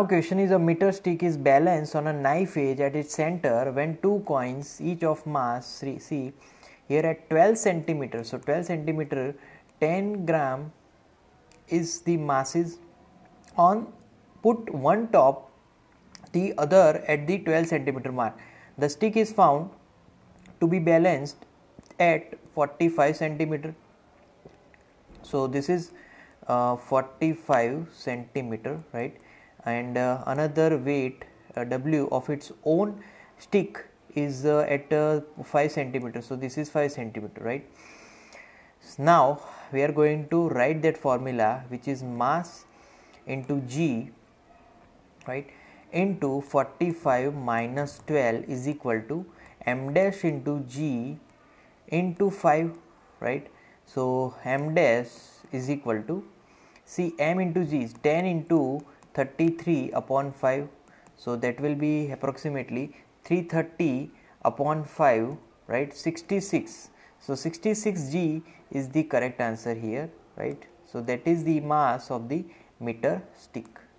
Now question is a meter stick is balanced on a knife edge at its center when two coins each of mass see here at 12 centimeter so 12 centimeter 10 gram is the masses on put one top the other at the 12 centimeter mark the stick is found to be balanced at 45 centimeter so this is uh, 45 centimeter right and uh, another weight uh, w of its own stick is uh, at 5 centimeter so this is 5 centimeter right now we are going to write that formula which is mass into g right into 45 minus 12 is equal to m dash into g into 5 right so m dash is equal to see m into g is 10 into 33 upon 5 so that will be approximately 330 upon 5 right 66 so 66g is the correct answer here right so that is the mass of the meter stick